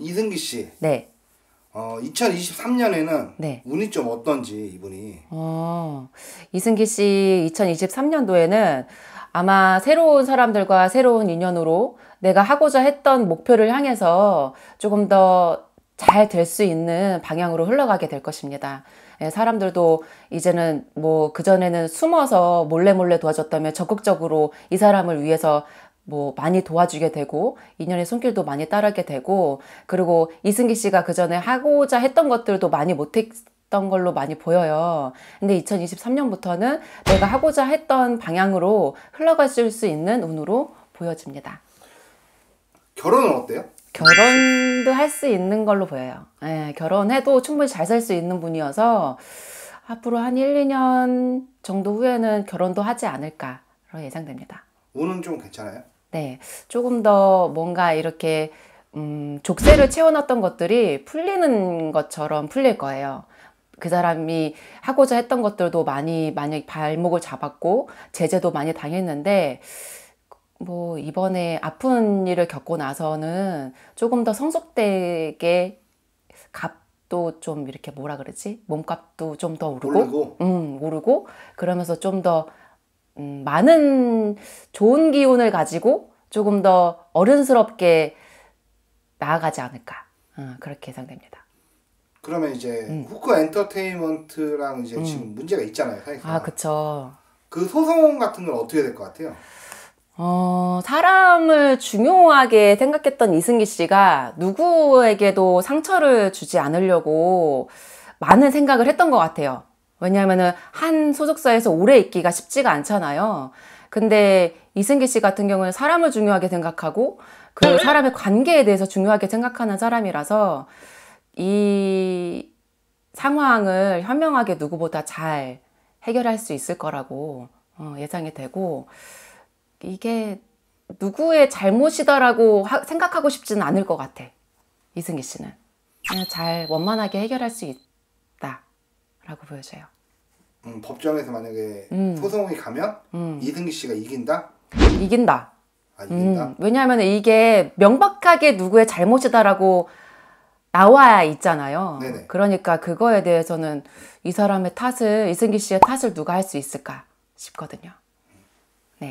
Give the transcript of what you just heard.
이승기 씨. 네. 어, 2023년에는 네. 운이 좀 어떤지 이분이. 어, 이승기 씨 2023년도에는 아마 새로운 사람들과 새로운 인연으로 내가 하고자 했던 목표를 향해서 조금 더 잘 될 수 있는 방향으로 흘러가게 될 것입니다. 예, 사람들도 이제는 뭐 그전에는 숨어서 몰래몰래 몰래 도와줬다면 적극적으로 이 사람을 위해서 뭐 많이 도와주게 되고 인연의 손길도 많이 따르게 되고 그리고 이승기 씨가 그 전에 하고자 했던 것들도 많이 못했 던 걸로 많이 보여요. 근데 2023년부터는 내가 하고자 했던 방향으로 흘러갈수 있는 운으로 보여집니다. 결혼은 어때요? 결혼도 할 수 있는 걸로 보여요. 네, 결혼해도 충분히 잘 살 수 있는 분이어서 앞으로 한 1, 2년 정도 후에는 결혼도 하지 않을까로 예상됩니다. 운은 좀 괜찮아요? 네, 조금 더 뭔가 이렇게 음, 족쇄를 채워놨던 것들이 풀리는 것처럼 풀릴 거예요. 그 사람이 하고자 했던 것들도 많이 많이 발목을 잡았고 제재도 많이 당했는데 뭐 이번에 아픈 일을 겪고 나서는 조금 더 성숙되게 값도 좀 이렇게 뭐라 그러지 몸값도 좀 더 오르고 오르고. 음 오르고 그러면서 좀더 음, 많은 좋은 기운을 가지고 조금 더 어른스럽게 나아가지 않을까 어, 그렇게 예상됩니다. 그러면 이제 음. 후크 엔터테인먼트랑 이제 음. 지금 문제가 있잖아요. 사니까. 아, 그쵸. 그 소송 같은 건 어떻게 될 것 같아요? 어, 사람을 중요하게 생각했던 이승기 씨가 누구에게도 상처를 주지 않으려고 많은 생각을 했던 것 같아요. 왜냐하면 한 소속사에서 오래 있기가 쉽지가 않잖아요. 근데 이승기 씨 같은 경우는 사람을 중요하게 생각하고 그 사람의 관계에 대해서 중요하게 생각하는 사람이라서 이 상황을 현명하게 누구보다 잘 해결할 수 있을 거라고 어, 예상이 되고 이게 누구의 잘못이다라고 생각하고 싶지는 않을 것 같아 이승기 씨는 잘 원만하게 해결할 수 있, 라고 보여져요. 음, 법정에서 만약에 음. 소송이 가면 음. 이승기 씨가 이긴다? 이긴다. 아, 이긴다? 음, 왜냐하면 이게 명백하게 누구의 잘못이다라고 나와 있잖아요. 네네. 그러니까 그거에 대해서는 이 사람의 탓을, 이승기 씨의 탓을 누가 할 수 있을까 싶거든요.